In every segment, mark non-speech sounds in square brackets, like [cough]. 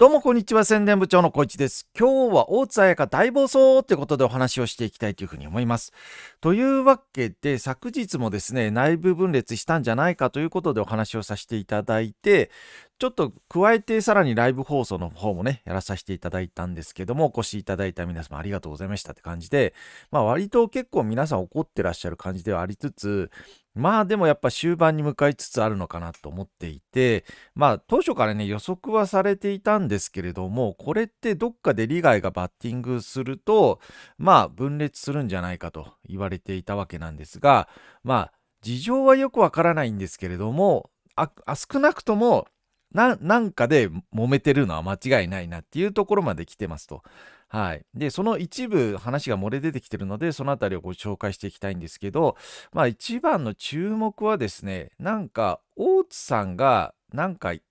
どうもこんにちは宣伝部長の小市です。今日は大津彩香大暴走ってことでお話をしていきたいというふうに思います。というわけで昨日もですね内部分裂したんじゃないかということでお話をさせていただいてちょっと加えてさらにライブ放送の方もねやらさせていただいたんですけどもお越しいただいた皆様ありがとうございましたって感じでまあ割と結構皆さん怒ってらっしゃる感じではありつつまあでもやっぱ終盤に向かいつつあるのかなと思っていて、まあ当初からね予測はされていたんですけれども、これってどっかで利害がバッティングすると、まあ分裂するんじゃないかと言われていたわけなんですが、まあ事情はよくわからないんですけれども、あ少なくともななんかで揉めてるのは間違いないなっていうところまで来てますと。はい。で、その一部話が漏れ出てきてるので、そのあたりをご紹介していきたいんですけど、まあ一番の注目はですね、なんか、大津さんが何回、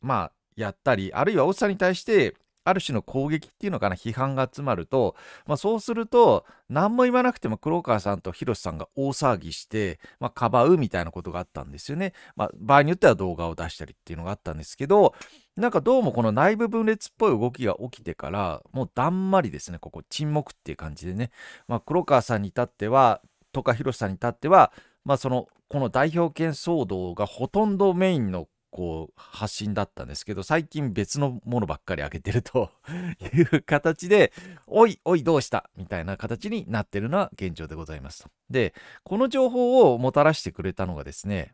まあやったり、あるいは大津さんに対して、ある種の攻撃っていうのかな批判が集まると、まあ、そうすると何も言わなくても黒川さんと広瀬さんが大騒ぎして、まあ、かばうみたいなことがあったんですよね、まあ、場合によっては動画を出したりっていうのがあったんですけどなんかどうもこの内部分裂っぽい動きが起きてからもうだんまりですねここ沈黙っていう感じでね、まあ、黒川さんに至ってはとか広瀬さんに至ってはまあそのこの代表権騒動がほとんどメインのこう発信だったんですけど最近別のものばっかり開けてると [laughs] いう形で「おいおいどうした?」みたいな形になってるのは現状でございますでこの情報をもたらしてくれたのがですね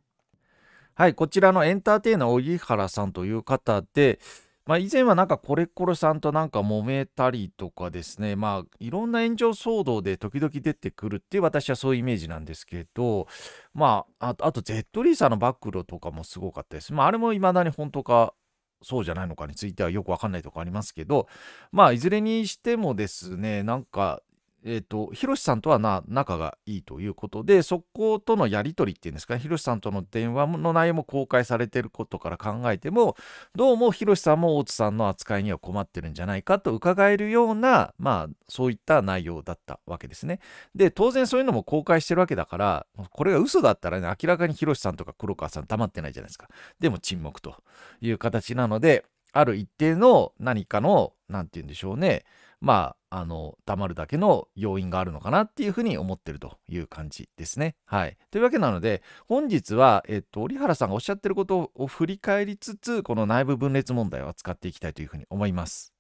はいこちらのエンターテイナー荻原さんという方でまあ、以前はなんかコレコレさんとなんか揉めたりとかですね、まあ、いろんな炎上騒動で時々出てくるっていう私はそういうイメージなんですけど、まあ、あと、あと Z リーサーの暴露とかもすごかったです。まあ、あれも未だに本当か、そうじゃないのかについてはよくわかんないとこありますけど、まあ、いずれにしてもですね、なんかえっ、ー、と、ヒロシさんとはな、仲がいいということで、そことのやり取りっていうんですかね、ヒロシさんとの電話の内容も公開されてることから考えても、どうもヒロシさんも大津さんの扱いには困ってるんじゃないかと伺えるような、まあ、そういった内容だったわけですね。で、当然そういうのも公開してるわけだから、これが嘘だったらね、明らかにヒロシさんとか黒川さん黙ってないじゃないですか。でも沈黙という形なので、ある一定の何かの、何て言うんでしょうね、まあ、あの、黙るだけの要因があるのかなっていうふうに思ってるという感じですね。はい。というわけなので、本日は、えっと、折原さんがおっしゃってることを振り返りつつ、この内部分裂問題を扱っていきたいというふうに思います。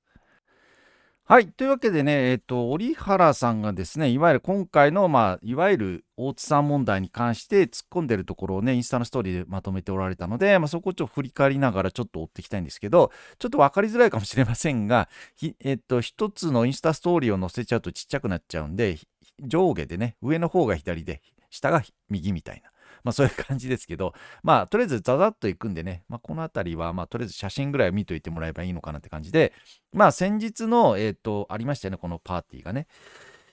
はい。というわけでね、えっ、ー、と、折原さんがですね、いわゆる今回の、まあ、いわゆる大津さん問題に関して突っ込んでるところをね、インスタのストーリーでまとめておられたので、まあ、そこをちょっと振り返りながらちょっと追っていきたいんですけど、ちょっと分かりづらいかもしれませんが、えっ、ー、と、一つのインスタストーリーを載せちゃうとちっちゃくなっちゃうんで、上下でね、上の方が左で、下が右みたいな。まあそういう感じですけど、まあとりあえずザザッといくんでね、まあこの辺りは、まあとりあえず写真ぐらい見といてもらえばいいのかなって感じで、まあ先日の、えっ、ー、と、ありましたよね、このパーティーがね。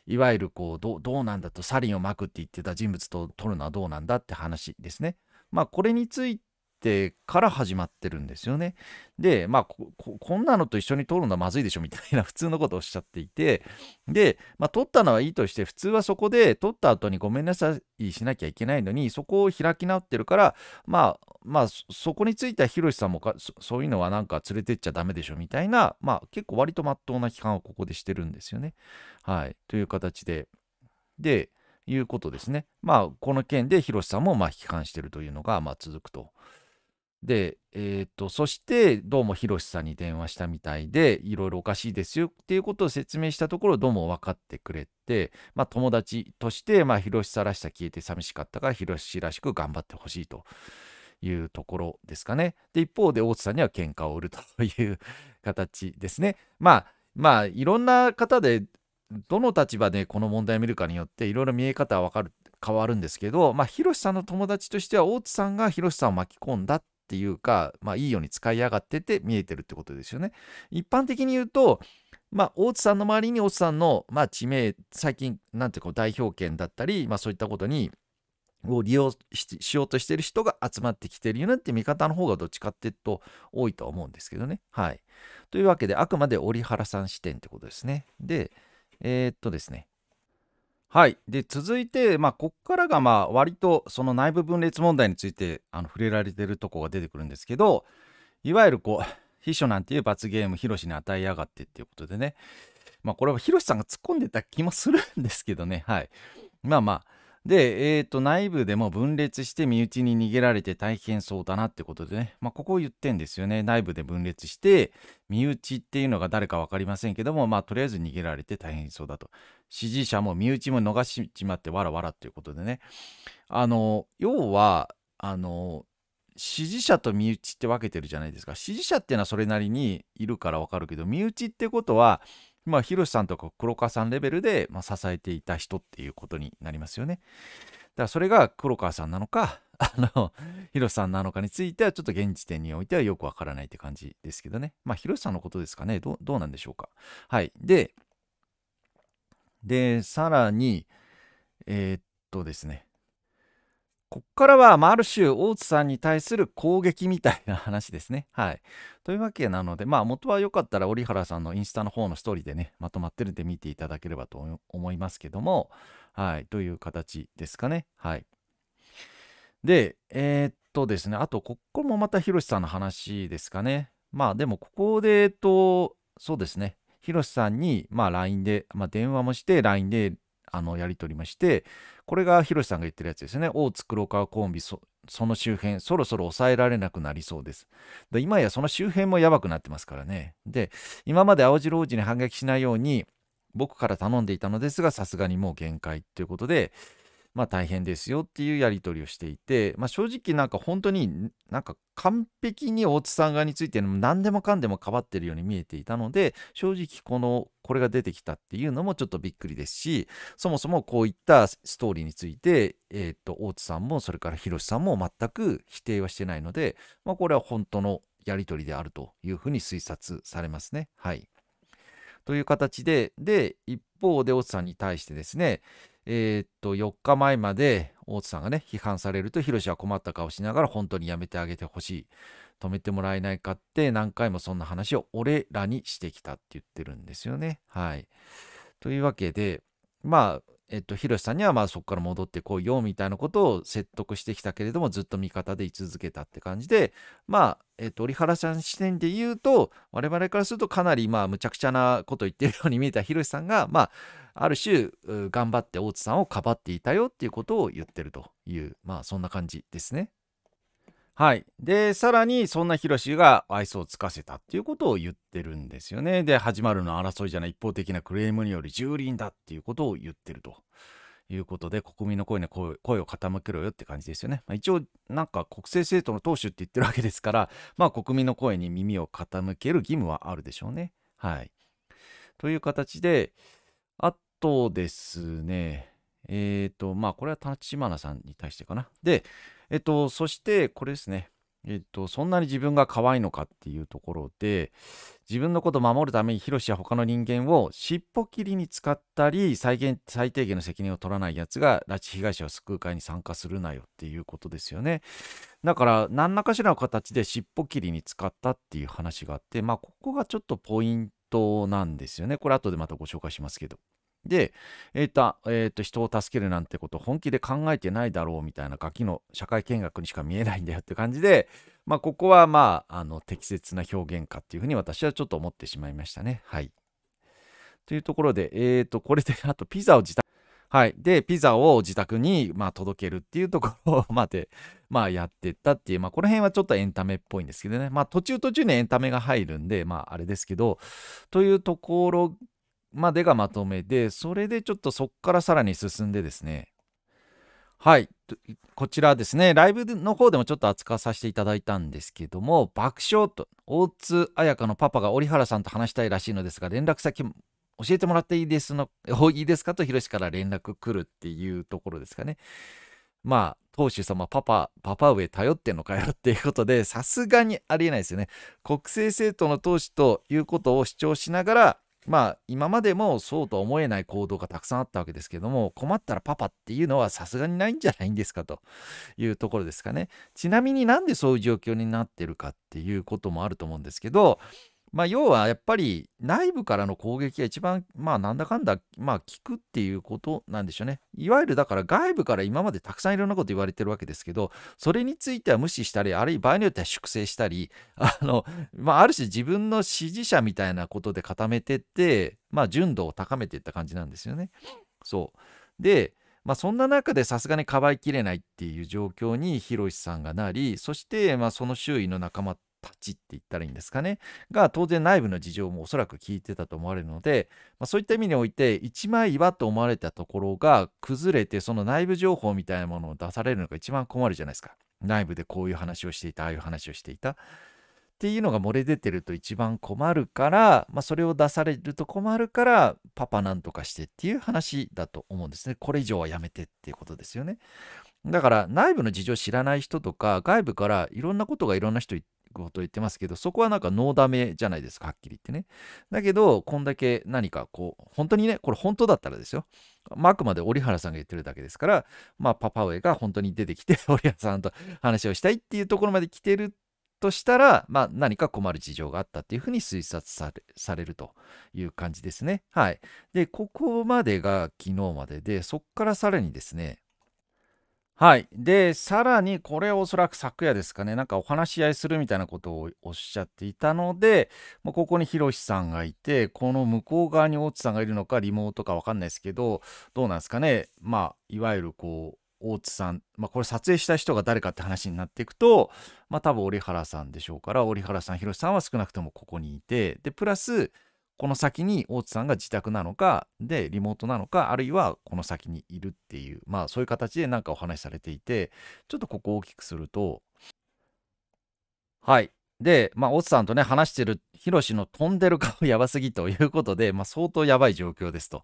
いわゆるこうどうなんだとサリンをまくって言ってた人物と取るのはどうなんだって話ですね。まあこれについてから始まってるんですよね。で、まあこ、こんなのと一緒に撮るのはまずいでしょみたいな [laughs] 普通のことをおっしゃっていて、で、まあ、撮ったのはいいとして、普通はそこで撮った後にごめんなさいしなきゃいけないのに、そこを開き直ってるから、まあ、まあ、そこについてはヒロシさんもかそういうのはなんか連れてっちゃダメでしょみたいな、まあ、結構割と真っ当な批判をここでしてるんですよね。はい。という形で。で、いうことですね。まあ、この件で広瀬さんもま批判してるというのがま続くとで、えーと、そしてどうもひろしさんに電話したみたいでいろいろおかしいですよっていうことを説明したところどうも分かってくれて、まあ、友達としてひろしさらしさ消えて寂しかったからひろしらしく頑張ってほしいというところですかね。で一方で大津さんには喧嘩を売るという形ですね。まあまあいろんな方でどの立場でこの問題を見るかによっていろいろ見え方は分かる変わるんですけど、まあ、ヒロシさんの友達としては大津さんがヒロシさんを巻き込んだっっていうか、まあ、いいように使いやがってて見えてるってことですよね。一般的に言うと、まあ、大津さんの周りに大津さんの、まあ、地名、最近、なんていうか、代表権だったり、まあ、そういったことに、を利用しようとしてる人が集まってきてるよねって見方の方がどっちかってうと多いとは思うんですけどね。はい。というわけで、あくまで折原さん視点ってことですね。で、えー、っとですね。はい、で続いて、まあ、ここからがまあ割とその内部分裂問題についてあの触れられてるとこが出てくるんですけどいわゆるこう秘書なんていう罰ゲームヒロシに与えやがってっていうことでねまあこれはヒロシさんが突っ込んでた気もするんですけどねはいまあまあで、えー、と内部でも分裂して身内に逃げられて大変そうだなってことでね、まあ、ここを言ってんですよね内部で分裂して身内っていうのが誰か分かりませんけども、まあ、とりあえず逃げられて大変そうだと支持者も身内も逃しちまってわらわらっていうことでねあの要はあの支持者と身内って分けてるじゃないですか支持者っていうのはそれなりにいるから分かるけど身内ってことはまあ、ヒロシさんとか黒川さんレベルで、まあ、支えていた人っていうことになりますよね。だからそれが黒川さんなのか、[laughs] あの、ヒロシさんなのかについては、ちょっと現時点においてはよくわからないって感じですけどね。まあ、ヒロシさんのことですかね。どうなんでしょうか。はい。で、で、さらに、えー、っとですね。ここからは、まあ、ある種、大津さんに対する攻撃みたいな話ですね。[laughs] はい。というわけなので、まあ、元はよかったら、折原さんのインスタの方のストーリーでね、まとまってるんで見ていただければと思いますけども、はい。という形ですかね。はい。で、えー、っとですね、あと、ここもまた、ひろしさんの話ですかね。まあ、でも、ここで、えっと、そうですね、ひろしさんに、まあ、LINE で、まあ、電話もして、LINE であのやり取りまして、これがヒロシさんが言ってるやつですね。大津黒川コンビそ、その周辺、そろそろ抑えられなくなりそうです。で今やその周辺もやばくなってますからね。で、今まで青白王子に反撃しないように、僕から頼んでいたのですが、さすがにもう限界ということで、まあ、大変ですよっていうやり取りをしていて、まあ、正直なんか本当になんか完璧に大津さん側について何でもかんでもかばってるように見えていたので正直このこれが出てきたっていうのもちょっとびっくりですしそもそもこういったストーリーについて、えー、と大津さんもそれから広瀬さんも全く否定はしてないので、まあ、これは本当のやり取りであるというふうに推察されますね。はいという形でで一方で大津さんに対してですねえー、っと、4日前まで大津さんがね、批判されると、ヒロシは困った顔しながら本当にやめてあげてほしい。止めてもらえないかって何回もそんな話を俺らにしてきたって言ってるんですよね。はい。というわけで、まあ、えっと、ヒロシさんにはまあそこから戻ってこいよみたいなことを説得してきたけれどもずっと味方で居続けたって感じでまあ、えっと、折原さん視点で言うと我々からするとかなりまあむちゃくちゃなこと言ってるように見えたヒロシさんがまあある種頑張って大津さんをかばっていたよっていうことを言ってるというまあそんな感じですね。はい、でさらにそんなヒロシが愛想をつかせたっていうことを言ってるんですよね。で始まるの争いじゃない一方的なクレームにより蹂躙だっていうことを言ってるということで国民の声に声を傾けろよって感じですよね。まあ、一応なんか国政政党の党首って言ってるわけですから、まあ、国民の声に耳を傾ける義務はあるでしょうね。はい、という形で、とですね、えっ、ー、と、まあ、これは立花さんに対してかな。で、えっ、ー、と、そしてこれですね、えっ、ー、と、そんなに自分が可愛いのかっていうところで、自分のことを守るためにヒロシや他の人間を尻尾切りに使ったり最最低限の責任を取らないやつが拉致被害者を救う会に参加するなよっていうことですよねだから何らかしらの形で尻尾切りに使ったっていう話があってまあここがちょっとポイントなんですよねこれ後でまたご紹介しますけどで、えっ、ー、と、えー、と、人を助けるなんてこと本気で考えてないだろうみたいなガキの社会見学にしか見えないんだよって感じで、まあ、ここはまあ、あの、適切な表現かっていうふうに私はちょっと思ってしまいましたね。はい。というところで、えっ、ー、と、これで、あとピザを自宅、はい。で、ピザを自宅に、まあ、届けるっていうところまで、まあ、やってったっていう、まあ、この辺はちょっとエンタメっぽいんですけどね。まあ、途中途中にエンタメが入るんで、まあ、あれですけど、というところまでがまとめで、それでちょっとそこからさらに進んでですね、はい、こちらですね、ライブの方でもちょっと扱わさせていただいたんですけども、爆笑と、大津彩香のパパが折原さんと話したいらしいのですが、連絡先教えてもらっていいですのいいですかと、ひろしから連絡来るっていうところですかね。まあ、当主様、パパ、パパ上頼ってんのかよっていうことで、さすがにありえないですよね。国政政党の党首ということを主張しながら、まあ今までもそうとは思えない行動がたくさんあったわけですけども困ったらパパっていうのはさすがにないんじゃないんですかというところですかねちなみになんでそういう状況になってるかっていうこともあると思うんですけどまあ、要はやっぱり内部からの攻撃が一番、まあ、なんだかんだ、まあ、効くっていうことなんでしょうね。いわゆるだから外部から今までたくさんいろんなこと言われてるわけですけど、それについては無視したり、あるいは場合によっては粛清したり、[laughs] あの、まあ、ある種自分の支持者みたいなことで固めてって、まあ、純度を高めていった感じなんですよね。そう。で、まあ、そんな中でさすがにかばいきれないっていう状況に広ロさんがなりそしてまあその周囲の仲間たちって言ったらいいんですかねが当然内部の事情もおそらく聞いてたと思われるので、まあ、そういった意味において一枚岩と思われたところが崩れてその内部情報みたいなものを出されるのが一番困るじゃないですか内部でこういう話をしていたああいう話をしていたっていうのが漏れ出てると一番困るから、まあ、それを出されると困るからパパなんとかしてっていう話だと思うんですねこれ以上はやめてっていうことですよねだから内部の事情を知らない人とか外部からいろんなことがいろんな人こと言ってますけど、そこはなんかノーダメじゃないですか、はっきり言ってね。だけど、こんだけ何かこう、本当にね、これ本当だったらですよ。まあ、あくまで折原さんが言ってるだけですから、まあ、パパウェが本当に出てきて、[laughs] 折原さんと話をしたいっていうところまで来てるとしたら、まあ、何か困る事情があったっていうふうに推察されるという感じですね。はい。で、ここまでが昨日までで、そこからさらにですね、はい。で、さらにこれおそらく昨夜ですかね、なんかお話し合いするみたいなことをおっしゃっていたので、まあ、ここにヒロシさんがいて、この向こう側に大津さんがいるのか、リモートかわかんないですけど、どうなんですかね。まあ、いわゆるこう、大津さん、まあ、これ撮影した人が誰かって話になっていくと、まあ、多分折原さんでしょうから折原さんロシさんは少なくともここにいてでプラスこの先に大津さんが自宅なのかでリモートなのかあるいはこの先にいるっていうまあそういう形で何かお話しされていてちょっとここを大きくするとはいで、まあ、大津さんとね話してるヒロシの飛んでる顔やばすぎということで、まあ、相当やばい状況ですと。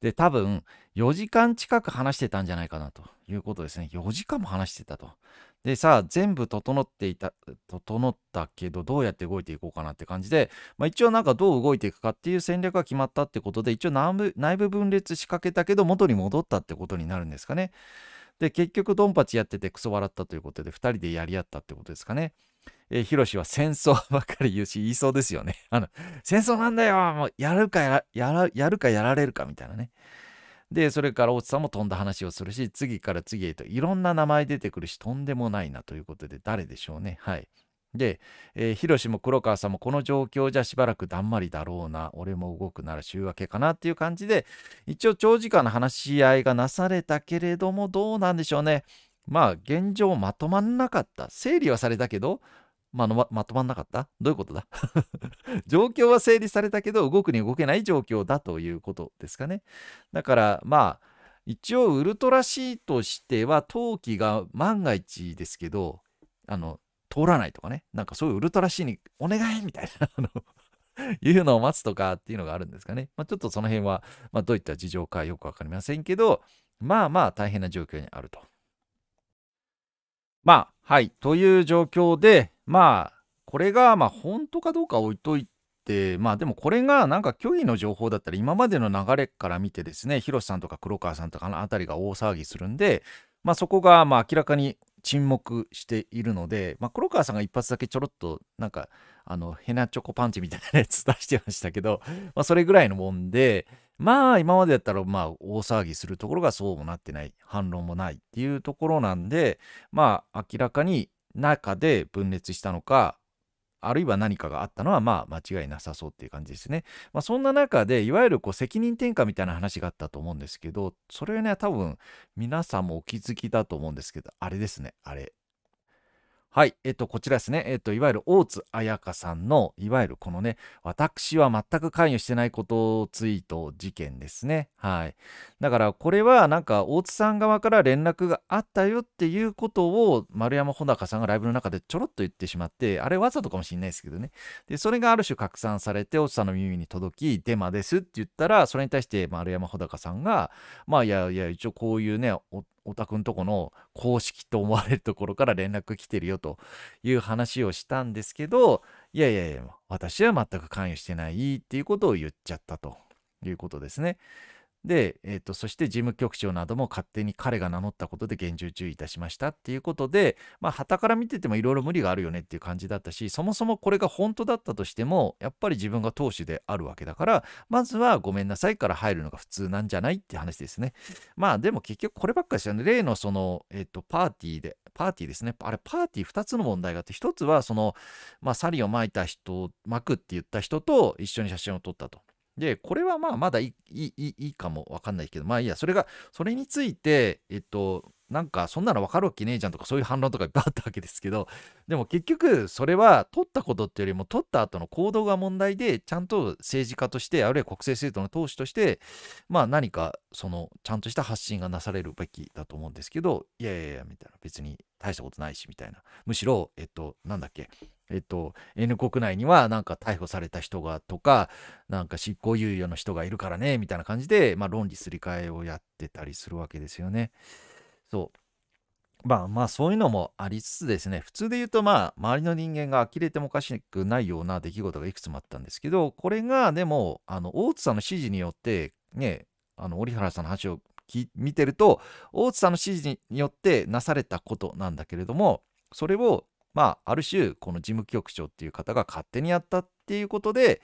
で多分4時間近く話してたんじゃないかなということですね。4時間も話してたと。でさあ全部整っていた整ったけどどうやって動いていこうかなって感じで、まあ、一応なんかどう動いていくかっていう戦略が決まったってことで一応内部分裂仕掛けたけど元に戻ったってことになるんですかね。で結局ドンパチやっててクソ笑ったということで2人でやり合ったってことですかね。えー、ヒロシは戦争ばっかり言うし言いそうですよね。あの戦争なんだよもうやるかややるかやられるかみたいなね。で、それから大津さんも飛んだ話をするし、次から次へといろんな名前出てくるし、とんでもないなということで、誰でしょうね。はい。で、えー、広志も黒川さんもこの状況じゃしばらくだんまりだろうな、俺も動くなら週明けかなっていう感じで、一応長時間の話し合いがなされたけれども、どうなんでしょうね。まあ現状まとまんなかった。整理はされたけど、まあのま、まとまんなかったどういうことだ [laughs] 状況は整理されたけど、動くに動けない状況だということですかね。だから、まあ、一応、ウルトラ C としては、陶器が万が一ですけど、あの、通らないとかね、なんかそういうウルトラ C にお願いみたいな、[laughs] あの、いうのを待つとかっていうのがあるんですかね。まあ、ちょっとその辺は、まあ、どういった事情かよくわかりませんけど、まあまあ大変な状況にあると。まあ、はい。という状況で、まあ、これが、まあ、本当かどうか置いといて、まあ、でもこれが、なんか虚偽の情報だったら、今までの流れから見てですね、広瀬さんとか黒川さんとかの辺りが大騒ぎするんで、まあ、そこが、まあ、明らかに沈黙しているので、まあ、黒川さんが一発だけちょろっとなんかあのヘナチョコパンチみたいなやつ出してましたけど、まあ、それぐらいのもんでまあ今までやったらまあ大騒ぎするところがそうもなってない反論もないっていうところなんでまあ明らかに中で分裂したのかあるいは何かがあったのはまあ間違いなさそうっていう感じですね。まあ、そんな中でいわゆるこう責任転嫁みたいな話があったと思うんですけどそれはね多分皆さんもお気づきだと思うんですけどあれですねあれはい、えっと、こちらですね、えっと、いわゆる大津彩香さんの、いわゆるこのね、私は全く関与してないことツイート事件ですね。はい。だから、これはなんか、大津さん側から連絡があったよっていうことを、丸山穂高さんがライブの中でちょろっと言ってしまって、あれわざとかもしれないですけどね。で、それがある種拡散されて、大津さんの耳に届き、デマですって言ったら、それに対して丸山穂高さんが、まあ、いやいや、一応こういうね、お宅んとこの公式と思われるところから連絡来てるよという話をしたんですけど、いやいやいや、私は全く関与してないっていうことを言っちゃったということですね。で、えーと、そして事務局長なども勝手に彼が名乗ったことで厳重注意いたしましたっていうことでまあ旗から見ててもいろいろ無理があるよねっていう感じだったしそもそもこれが本当だったとしてもやっぱり自分が当主であるわけだからまずはごめんなさいから入るのが普通なんじゃないって話ですねまあでも結局こればっかりですよね例のその、えーと、パーティーでパーティーですね。あれ、パーティー2つの問題があって、1つは、その、まあ、サリを撒いた人、撒くって言った人と一緒に写真を撮ったと。で、これはまあまだいいいいかもわかんないけど、まあいいや、それが、それについて、えっと、なんかそんなの分かるわけねえじゃんとかそういう反論とかいっぱいあったわけですけど [laughs] でも結局それは取ったことっていうよりも取った後の行動が問題でちゃんと政治家としてあるいは国政政党の党首としてまあ何かそのちゃんとした発信がなされるべきだと思うんですけどいやいやいやみたいな別に大したことないしみたいなむしろえっとなんだっけえっと、N 国内にはなんか逮捕された人がとか、なんか執行猶予の人がいるからね、みたいな感じで、まあ論理すり替えをやってたりするわけですよね。そう。まあまあそういうのもありつつですね、普通で言うとまあ周りの人間が呆れてもおかしくないような出来事がいくつもあったんですけど、これがでも、あの、大津さんの指示によって、ね、あの、折原さんの話を見てると、大津さんの指示によってなされたことなんだけれども、それを、まあ、ある種、この事務局長っていう方が勝手にやったっていうことで、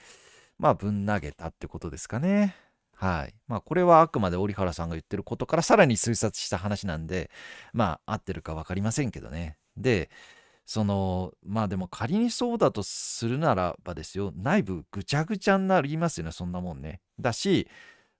まあ、ぶん投げたってことですかね。はいまあ、これはあくまで折原さんが言ってることからさらに推察した話なんで、まあ、合ってるか分かりませんけどね。で、その、まあでも仮にそうだとするならばですよ、内部ぐちゃぐちゃになりますよね、そんなもんね。だし、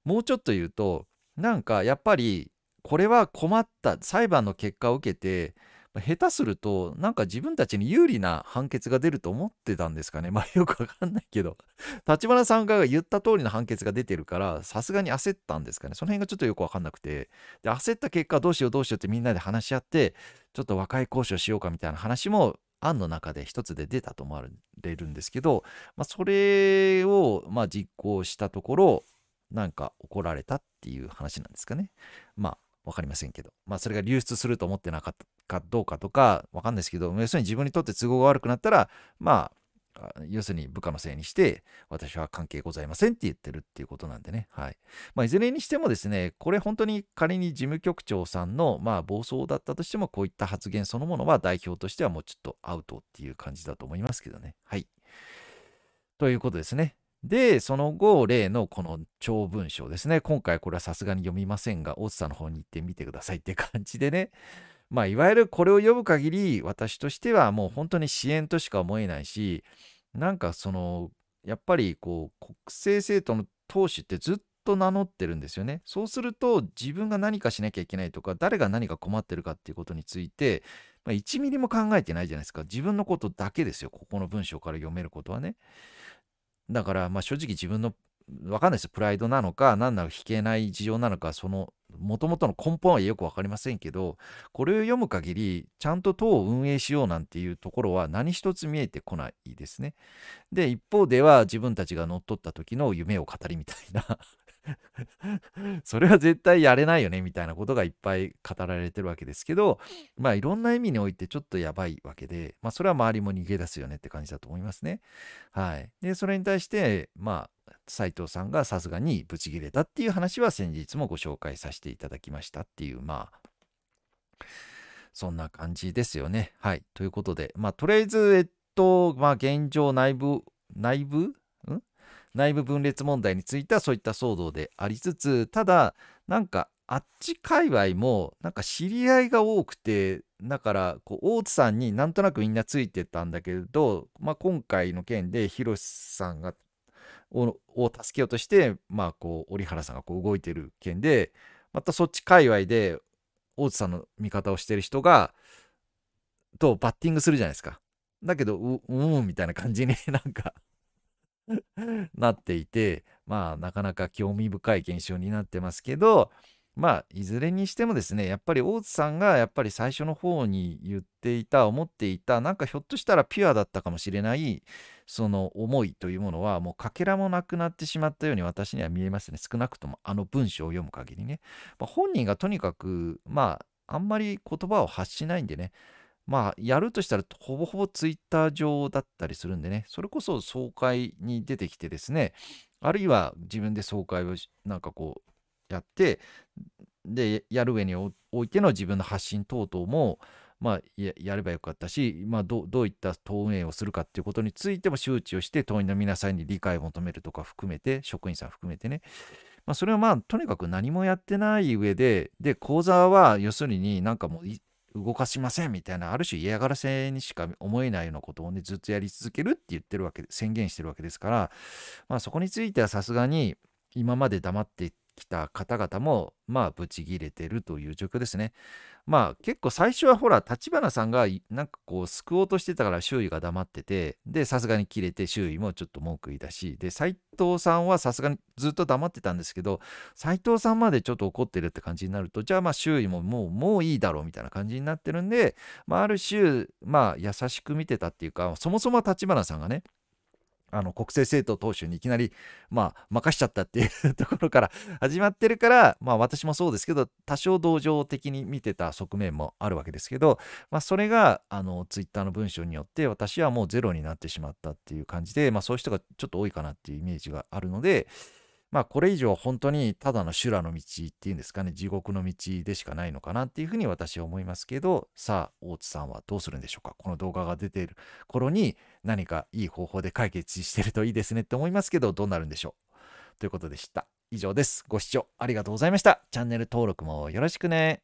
もうちょっと言うと、なんかやっぱり、これは困った、裁判の結果を受けて、下手すると、なんか自分たちに有利な判決が出ると思ってたんですかね。まあよくわかんないけど、[laughs] 立花さんが言った通りの判決が出てるから、さすがに焦ったんですかね。その辺がちょっとよくわかんなくて、で、焦った結果どうしようどうしようってみんなで話し合って、ちょっと和解交渉しようかみたいな話も案の中で一つで出たと思われるんですけど、まあ、それをま実行したところなんか怒られたっていう話なんですかね。まあ分かりませんけど、まあ、それが流出すると思ってなかっかどうかとか、わかんないですけど、要するに自分にとって都合が悪くなったら、まあ、要するに部下のせいにして、私は関係ございませんって言ってるっていうことなんでね。はい。まあ、いずれにしてもですね、これ本当に仮に事務局長さんの、まあ、暴走だったとしても、こういった発言そのものは代表としてはもうちょっとアウトっていう感じだと思いますけどね。はい。ということですね。で、その後、例のこの長文書ですね。今回これはさすがに読みませんが、大津さんの方に行ってみてくださいって感じでね。まあ、いわゆるこれを読む限り私としてはもう本当に支援としか思えないしなんかそのやっぱりこう国政政党の党首ってずっと名乗ってるんですよねそうすると自分が何かしなきゃいけないとか誰が何か困ってるかっていうことについて、まあ、1ミリも考えてないじゃないですか自分のことだけですよここの文章から読めることはねだからまあ正直自分の分かんないですプライドなのか何なら引けない事情なのかそのもともとの根本はよく分かりませんけどこれを読む限りちゃんと党を運営しようなんていうところは何一つ見えてこないですね。で一方では自分たちが乗っ取った時の夢を語りみたいな [laughs] それは絶対やれないよねみたいなことがいっぱい語られてるわけですけどまあいろんな意味においてちょっとやばいわけでまあそれは周りも逃げ出すよねって感じだと思いますね。はい。でそれに対してまあ斎藤さんがさすがにブチギレたっていう話は先日もご紹介させていただきましたっていう、まあ、そんな感じですよね。はい。ということで、まあ、とりあえず、えっと、まあ、現状内部、内部内部分裂問題についてはそういった騒動でありつつ、ただ、なんか、あっち界隈も、なんか知り合いが多くて、だから、こう、大津さんになんとなくみんなついてたんだけど、まあ、今回の件で、広瀬さんがを助けようとして、まあ、こう折原さんがこう動いてる件でまたそっち界隈で大津さんの味方をしてる人がとバッティングするじゃないですか。だけどううんみたいな感じに [laughs] なんかなっていてまあなかなか興味深い現象になってますけどまあいずれにしてもですねやっぱり大津さんがやっぱり最初の方に言っていた思っていたなんかひょっとしたらピュアだったかもしれないその思いというものはもうかけらもなくなってしまったように私には見えますね少なくともあの文章を読む限りね、まあ、本人がとにかくまああんまり言葉を発しないんでねまあやるとしたらほぼほぼツイッター上だったりするんでねそれこそ総会に出てきてですねあるいは自分で総会をなんかこうやってでやる上においての自分の発信等々も、まあ、やればよかったし、まあ、どういった党運営をするかっていうことについても周知をして党員の皆さんに理解を求めるとか含めて職員さん含めてね、まあ、それはまあとにかく何もやってない上でで講座は要するになんかもう動かしませんみたいなある種嫌がらせにしか思えないようなことをねずっとやり続けるって言ってるわけ宣言してるわけですから、まあ、そこについてはさすがに今まで黙って来た方々も、まあ、ブチ切れてるという状況ですね。まあ、結構最初はほら、立花さんが、なんかこう、救おうとしてたから周囲が黙ってて、で、さすがに切れて、周囲もちょっと文句言いだし、で、斎藤さんはさすがにずっと黙ってたんですけど、斎藤さんまでちょっと怒ってるって感じになると、じゃあまあ、周囲ももう、もういいだろうみたいな感じになってるんで、まあ、ある種、まあ、優しく見てたっていうか、そもそも立花さんがね、あの国政政党党首にいきなり、まあ、任しちゃったっていうところから始まってるから、まあ、私もそうですけど多少同情的に見てた側面もあるわけですけど、まあ、それがあのツイッターの文章によって私はもうゼロになってしまったっていう感じで、まあ、そういう人がちょっと多いかなっていうイメージがあるので、まあこれ以上本当にただの修羅の道っていうんですかね、地獄の道でしかないのかなっていうふうに私は思いますけど、さあ、大津さんはどうするんでしょうかこの動画が出ている頃に何かいい方法で解決してるといいですねって思いますけど、どうなるんでしょうということでした。以上です。ご視聴ありがとうございました。チャンネル登録もよろしくね。